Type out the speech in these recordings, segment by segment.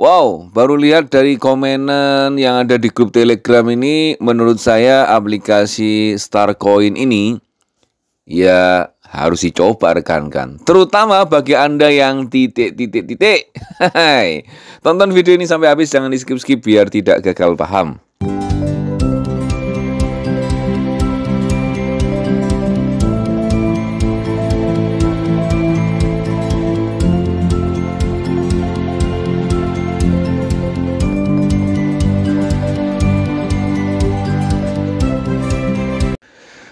Wow, baru lihat dari komenan yang ada di grup Telegram ini, menurut saya aplikasi Starcoin ini ya harus dicoba rekan-rekan. Terutama bagi Anda yang titik-titik-titik. Tonton video ini sampai habis, jangan di skip-skip biar tidak gagal paham.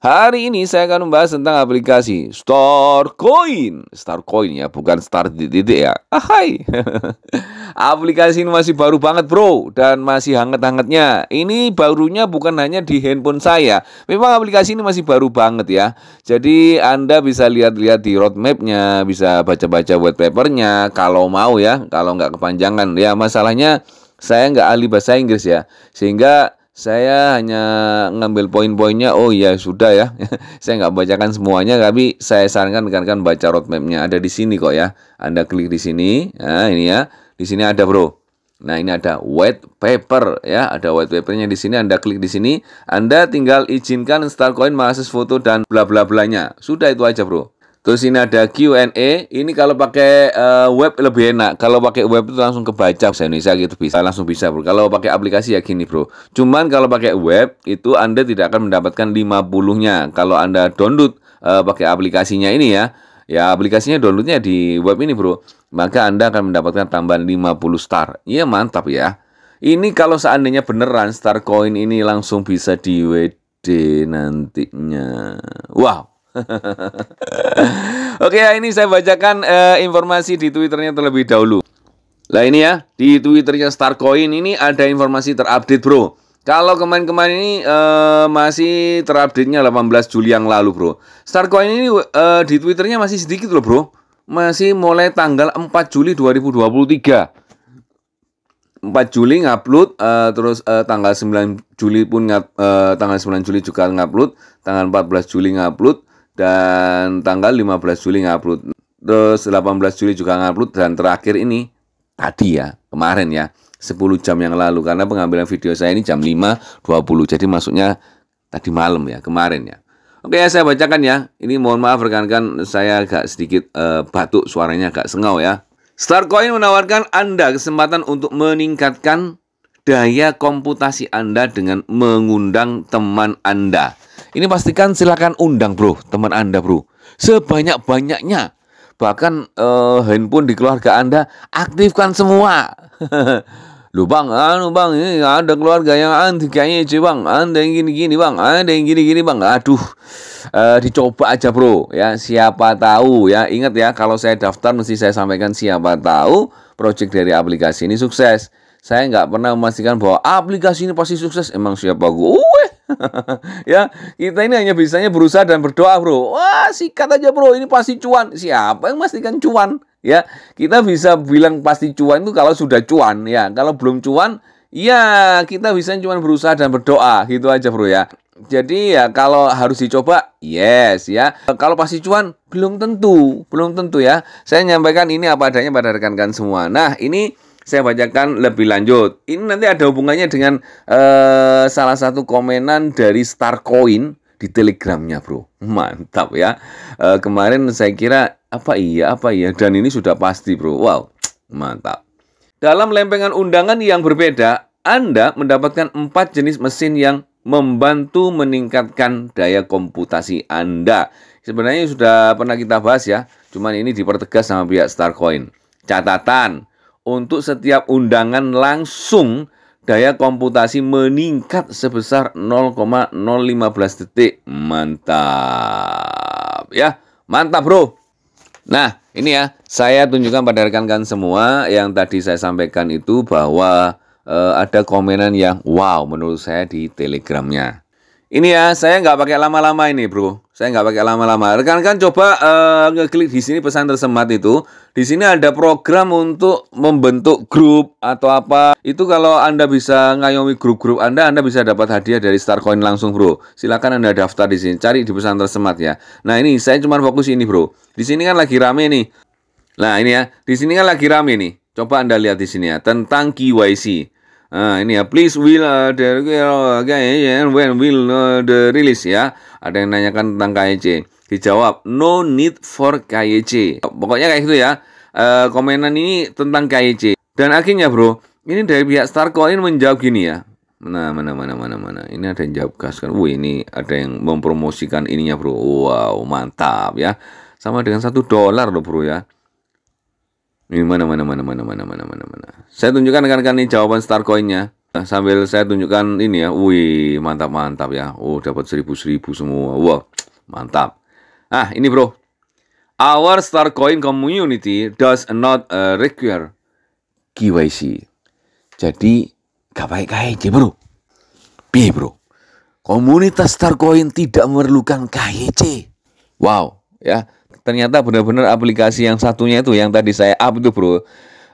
Hari ini saya akan membahas tentang aplikasi Starcoin. Starcoin ya, bukan Star titik ya. Ah, hai. aplikasi ini masih baru banget bro dan masih hangat-hangatnya. Ini barunya bukan hanya di handphone saya. Memang aplikasi ini masih baru banget ya. Jadi Anda bisa lihat-lihat di roadmapnya, bisa baca-baca web papernya kalau mau ya. Kalau nggak kepanjangan ya masalahnya saya nggak ahli bahasa Inggris ya. Sehingga saya hanya ngambil poin-poinnya. Oh ya sudah ya. saya nggak bacakan semuanya, tapi saya sarankan rekan-rekan baca roadmapnya. Ada di sini kok ya. Anda klik di sini. Nah, ini ya. Di sini ada bro. Nah ini ada white paper ya, ada white papernya di sini. Anda klik di sini, Anda tinggal izinkan install Starcoin mengakses foto dan bla bla bla nya Sudah itu aja bro. Terus ini ada Q&A. Ini kalau pakai uh, web lebih enak. Kalau pakai web itu langsung kebaca bahasa Indonesia gitu bisa langsung bisa, Bro. Kalau pakai aplikasi ya gini, Bro. Cuman kalau pakai web itu Anda tidak akan mendapatkan 50-nya kalau Anda download uh, pakai aplikasinya ini ya. Ya aplikasinya downloadnya di web ini, Bro. Maka Anda akan mendapatkan tambahan 50 star. Iya, mantap ya. Ini kalau seandainya beneran star coin ini langsung bisa di WD nantinya. Wow, Oke, okay, ini saya bacakan uh, informasi di Twitternya terlebih dahulu. Lah ini ya, di Twitternya Starcoin ini ada informasi terupdate, Bro. Kalau kemarin-kemarin ini uh, masih terupdate-nya 18 Juli yang lalu, Bro. Starcoin ini uh, di Twitternya masih sedikit loh, Bro. Masih mulai tanggal 4 Juli 2023. 4 Juli ngupload uh, terus uh, tanggal 9 Juli pun uh, tanggal 9 Juli juga ngupload, tanggal 14 Juli ngupload, dan tanggal 15 Juli ngupload. Terus 18 Juli juga ngupload dan terakhir ini tadi ya, kemarin ya, 10 jam yang lalu karena pengambilan video saya ini jam 5.20. Jadi maksudnya tadi malam ya, kemarin ya. Oke ya saya bacakan ya. Ini mohon maaf rekan-rekan saya agak sedikit uh, batuk suaranya agak sengau ya. Starcoin menawarkan Anda kesempatan untuk meningkatkan daya komputasi Anda dengan mengundang teman Anda. Ini pastikan silakan undang bro, teman Anda bro. Sebanyak-banyaknya. Bahkan uh, handphone di keluarga Anda aktifkan semua. Lu bang, anu bang, ini ada keluarga yang anti ah, kayaknya itu bang, ada ah, yang gini-gini bang, ada ah, yang gini-gini bang. Aduh, uh, dicoba aja bro, ya siapa tahu ya. Ingat ya, kalau saya daftar mesti saya sampaikan siapa tahu project dari aplikasi ini sukses. Saya nggak pernah memastikan bahwa aplikasi ini pasti sukses. Emang siapa gua? ya, kita ini hanya bisanya berusaha dan berdoa, Bro. Wah, sikat aja, Bro. Ini pasti cuan. Siapa yang pastikan cuan? Ya, kita bisa bilang pasti cuan itu kalau sudah cuan, ya. Kalau belum cuan, ya kita bisa cuma berusaha dan berdoa, gitu aja, Bro ya. Jadi ya kalau harus dicoba, yes ya. Kalau pasti cuan, belum tentu, belum tentu ya. Saya nyampaikan ini apa adanya pada rekan-rekan semua. Nah, ini saya bacakan lebih lanjut. Ini nanti ada hubungannya dengan eh, salah satu komenan dari Starcoin di telegramnya bro mantap ya eh, kemarin saya kira apa iya apa iya dan ini sudah pasti bro wow mantap dalam lempengan undangan yang berbeda anda mendapatkan empat jenis mesin yang membantu meningkatkan daya komputasi Anda. Sebenarnya sudah pernah kita bahas ya, cuman ini dipertegas sama pihak Starcoin. Catatan, untuk setiap undangan langsung daya komputasi meningkat sebesar 0,015 detik. Mantap ya. Mantap, Bro. Nah, ini ya, saya tunjukkan pada rekan-rekan semua yang tadi saya sampaikan itu bahwa e, ada komenan yang wow menurut saya di Telegramnya. Ini ya, saya nggak pakai lama-lama ini, Bro. Saya nggak pakai lama-lama. Rekan-rekan coba uh, ngeklik di sini pesan tersemat itu. Di sini ada program untuk membentuk grup atau apa. Itu kalau Anda bisa ngayomi grup-grup Anda, Anda bisa dapat hadiah dari Starcoin langsung, Bro. Silakan Anda daftar di sini. Cari di pesan tersemat ya. Nah, ini saya cuma fokus ini, Bro. Di sini kan lagi rame nih. Nah, ini ya. Di sini kan lagi rame nih. Coba Anda lihat di sini ya tentang KYC. Nah, ini ya please will uh, the okay, and when will uh, the release ya. Ada yang nanyakan tentang KEC. Dijawab no need for KEC. Pokoknya kayak gitu ya. Uh, komenan ini tentang KEC. Dan akhirnya bro, ini dari pihak Starcoin menjawab gini ya. Nah, mana mana mana mana. Ini ada yang jawab gas kan. Wih, ini ada yang mempromosikan ininya, Bro. Wow, mantap ya. Sama dengan satu dolar loh, Bro ya. Ini mana mana mana mana mana mana mana mana. Saya tunjukkan kan kan ini jawaban star nah, sambil saya tunjukkan ini ya. Wih, mantap mantap ya. Oh, dapat seribu-seribu semua. Wow, mantap. Ah, ini bro. Our Starcoin community does not uh, require KYC. Jadi, gak baik KYC bro. B bro? Komunitas Starcoin tidak memerlukan KYC. Wow, ya ternyata benar-benar aplikasi yang satunya itu yang tadi saya up itu bro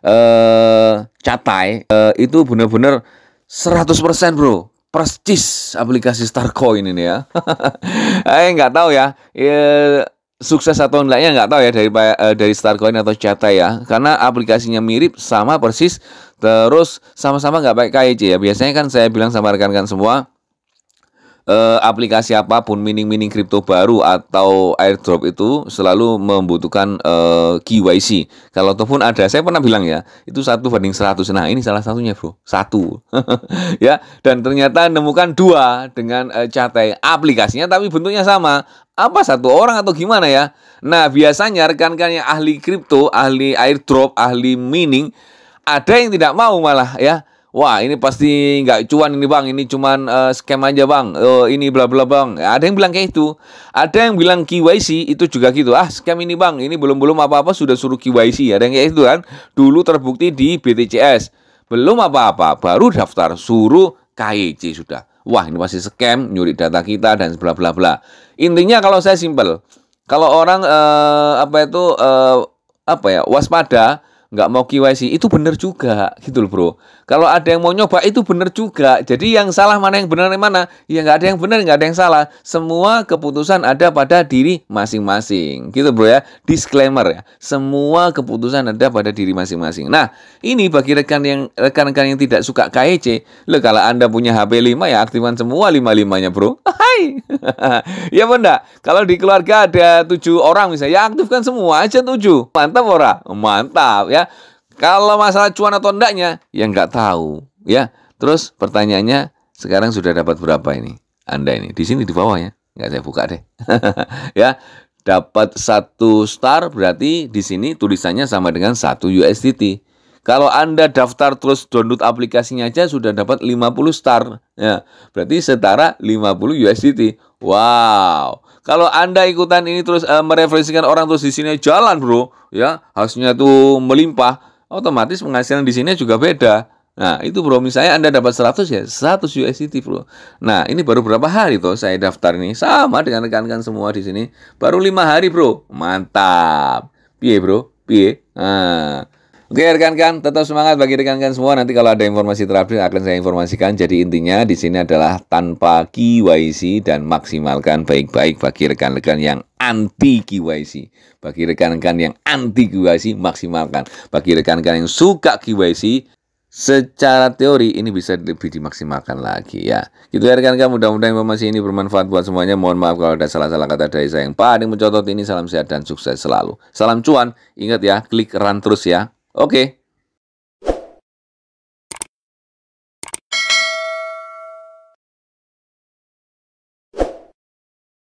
eh catai eh, itu benar-benar 100% bro persis aplikasi Starcoin ini ya eh nggak tahu ya eh, sukses atau enggaknya nggak tahu ya dari eh, dari Starcoin atau catay ya karena aplikasinya mirip sama persis terus sama-sama nggak pakai KYC ya biasanya kan saya bilang sama rekan-rekan semua eh, aplikasi apapun mining-mining kripto baru atau airdrop itu selalu membutuhkan eh, KYC. Kalau ataupun ada, saya pernah bilang ya, itu satu banding 100. Nah, ini salah satunya, Bro. Satu. ya, dan ternyata nemukan dua dengan eh, catai aplikasinya tapi bentuknya sama. Apa satu orang atau gimana ya? Nah, biasanya rekan-rekan yang ahli kripto, ahli airdrop, ahli mining ada yang tidak mau malah ya Wah ini pasti nggak cuan ini bang, ini cuman uh, scam aja bang, uh, ini bla bla bang. Ya, ada yang bilang kayak itu, ada yang bilang KYC itu juga gitu. Ah scam ini bang, ini belum belum apa apa sudah suruh KYC. Ada yang kayak itu kan. Dulu terbukti di BTCS belum apa apa, baru daftar suruh KYC sudah. Wah ini pasti scam, nyuri data kita dan bla bla bla. Intinya kalau saya simpel, kalau orang uh, apa itu uh, apa ya waspada nggak mau KYC itu bener juga gitu loh bro kalau ada yang mau nyoba itu benar juga. Jadi yang salah mana yang benar yang mana? Ya nggak ada yang benar, nggak ada yang salah. Semua keputusan ada pada diri masing-masing. Gitu bro ya. Disclaimer ya. Semua keputusan ada pada diri masing-masing. Nah, ini bagi rekan yang rekan-rekan yang tidak suka KEC, lo kalau Anda punya HP 5 ya aktifkan semua 55-nya, Bro. Hai. ya benda. Kalau di keluarga ada tujuh orang misalnya, ya aktifkan semua aja tujuh. Mantap ora? Mantap ya. Kalau masalah cuan atau enggaknya, ya nggak tahu. Ya, terus pertanyaannya sekarang sudah dapat berapa ini? Anda ini di sini di bawah ya, nggak saya buka deh. ya, dapat satu star berarti di sini tulisannya sama dengan satu USDT. Kalau Anda daftar terus download aplikasinya aja sudah dapat 50 star. Ya, berarti setara 50 USDT. Wow. Kalau Anda ikutan ini terus e, eh, merefleksikan orang terus di sini jalan, Bro, ya, hasilnya tuh melimpah otomatis penghasilan di sini juga beda. Nah, itu bro, misalnya Anda dapat 100 ya, 100 USDT bro. Nah, ini baru berapa hari tuh saya daftar ini? Sama dengan rekan-rekan semua di sini. Baru lima hari bro. Mantap. Piye bro? Piye? Nah, Oke rekan-rekan, tetap semangat bagi rekan-rekan semua. Nanti kalau ada informasi terupdate akan saya informasikan. Jadi intinya di sini adalah tanpa KYC dan maksimalkan baik-baik bagi rekan-rekan yang anti KYC. Bagi rekan-rekan yang anti KYC maksimalkan. Bagi rekan-rekan yang suka KYC secara teori ini bisa lebih dimaksimalkan lagi ya. Gitu ya rekan-rekan, mudah-mudahan informasi ini bermanfaat buat semuanya. Mohon maaf kalau ada salah-salah kata dari saya yang paling mencotot ini. Salam sehat dan sukses selalu. Salam cuan. Ingat ya, klik run terus ya. Okay